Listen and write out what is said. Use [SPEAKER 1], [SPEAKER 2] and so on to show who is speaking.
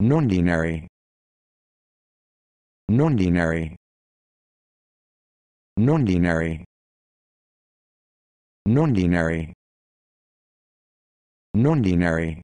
[SPEAKER 1] non-binary non-binary non-binary non-binary non-binary